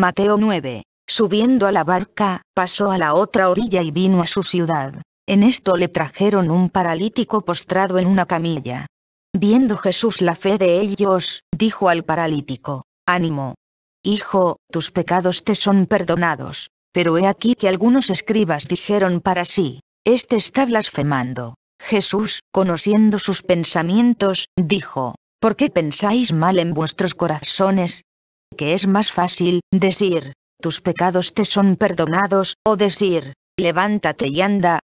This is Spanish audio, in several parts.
Mateo 9. Subiendo a la barca, pasó a la otra orilla y vino a su ciudad. En esto le trajeron un paralítico postrado en una camilla. Viendo Jesús la fe de ellos, dijo al paralítico, Ánimo. Hijo, tus pecados te son perdonados. Pero he aquí que algunos escribas dijeron para sí, Este está blasfemando. Jesús, conociendo sus pensamientos, dijo, ¿Por qué pensáis mal en vuestros corazones? que es más fácil decir, tus pecados te son perdonados, o decir, levántate y anda.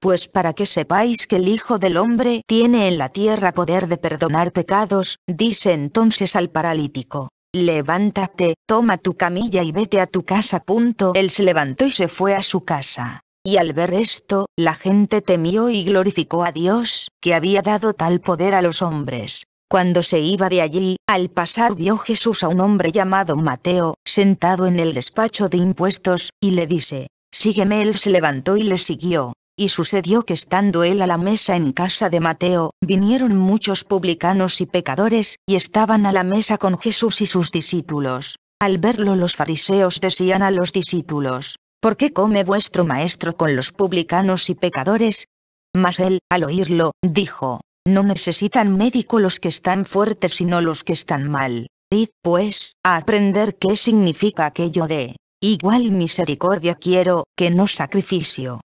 Pues para que sepáis que el Hijo del Hombre tiene en la tierra poder de perdonar pecados, dice entonces al paralítico, levántate, toma tu camilla y vete a tu casa. Punto. Él se levantó y se fue a su casa. Y al ver esto, la gente temió y glorificó a Dios, que había dado tal poder a los hombres. Cuando se iba de allí, al pasar vio Jesús a un hombre llamado Mateo, sentado en el despacho de impuestos, y le dice, Sígueme él se levantó y le siguió. Y sucedió que estando él a la mesa en casa de Mateo, vinieron muchos publicanos y pecadores, y estaban a la mesa con Jesús y sus discípulos. Al verlo los fariseos decían a los discípulos, ¿Por qué come vuestro maestro con los publicanos y pecadores? Mas él, al oírlo, dijo, no necesitan médico los que están fuertes sino los que están mal. Id, pues, a aprender qué significa aquello de, igual misericordia quiero, que no sacrificio.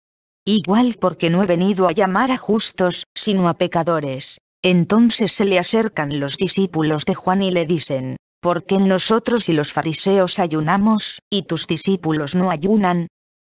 Igual porque no he venido a llamar a justos, sino a pecadores. Entonces se le acercan los discípulos de Juan y le dicen, ¿por qué nosotros y los fariseos ayunamos, y tus discípulos no ayunan?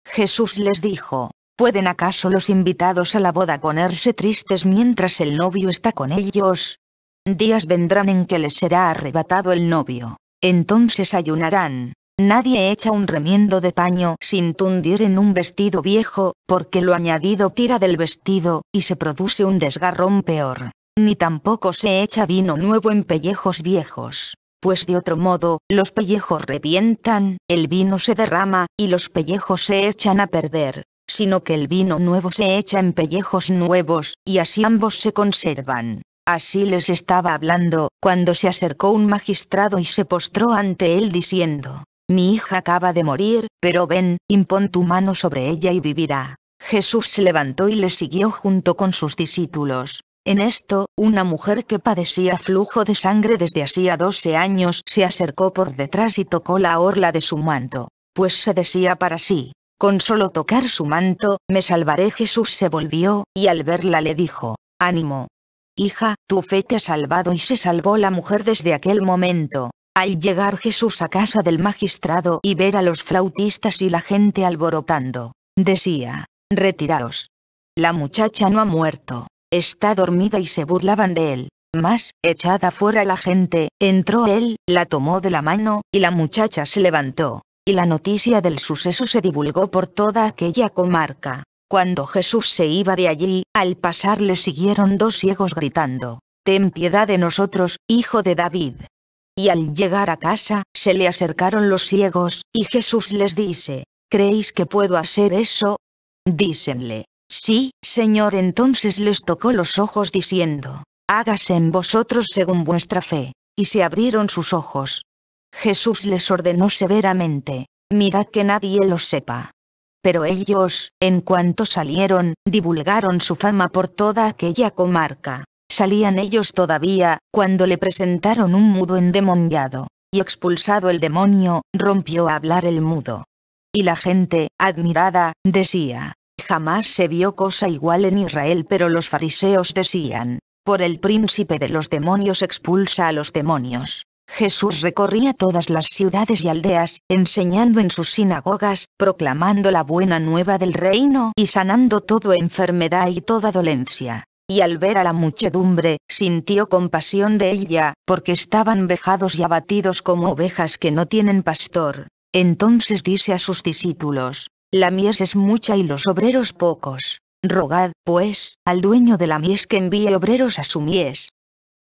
Jesús les dijo, ¿Pueden acaso los invitados a la boda ponerse tristes mientras el novio está con ellos? Días vendrán en que les será arrebatado el novio. Entonces ayunarán. Nadie echa un remiendo de paño sin tundir en un vestido viejo, porque lo añadido tira del vestido, y se produce un desgarrón peor. Ni tampoco se echa vino nuevo en pellejos viejos, pues de otro modo, los pellejos revientan, el vino se derrama, y los pellejos se echan a perder sino que el vino nuevo se echa en pellejos nuevos, y así ambos se conservan. Así les estaba hablando, cuando se acercó un magistrado y se postró ante él diciendo, Mi hija acaba de morir, pero ven, impon tu mano sobre ella y vivirá. Jesús se levantó y le siguió junto con sus discípulos. En esto, una mujer que padecía flujo de sangre desde hacía doce años se acercó por detrás y tocó la orla de su manto, pues se decía para sí, con solo tocar su manto, me salvaré. Jesús se volvió, y al verla le dijo, ánimo. Hija, tu fe te ha salvado y se salvó la mujer desde aquel momento. Al llegar Jesús a casa del magistrado y ver a los flautistas y la gente alborotando, decía, retiraos. La muchacha no ha muerto, está dormida y se burlaban de él. Mas, echada fuera la gente, entró él, la tomó de la mano, y la muchacha se levantó y la noticia del suceso se divulgó por toda aquella comarca. Cuando Jesús se iba de allí, al pasar le siguieron dos ciegos gritando, Ten piedad de nosotros, hijo de David. Y al llegar a casa, se le acercaron los ciegos, y Jesús les dice, ¿Creéis que puedo hacer eso? Dícenle, sí, Señor. Entonces les tocó los ojos diciendo, Hágase en vosotros según vuestra fe. Y se abrieron sus ojos. Jesús les ordenó severamente, mirad que nadie lo sepa. Pero ellos, en cuanto salieron, divulgaron su fama por toda aquella comarca. Salían ellos todavía, cuando le presentaron un mudo endemoniado, y expulsado el demonio, rompió a hablar el mudo. Y la gente, admirada, decía, jamás se vio cosa igual en Israel, pero los fariseos decían, por el príncipe de los demonios expulsa a los demonios. Jesús recorría todas las ciudades y aldeas, enseñando en sus sinagogas, proclamando la buena nueva del reino y sanando toda enfermedad y toda dolencia. Y al ver a la muchedumbre, sintió compasión de ella, porque estaban vejados y abatidos como ovejas que no tienen pastor. Entonces dice a sus discípulos, La mies es mucha y los obreros pocos. Rogad, pues, al dueño de la mies que envíe obreros a su mies.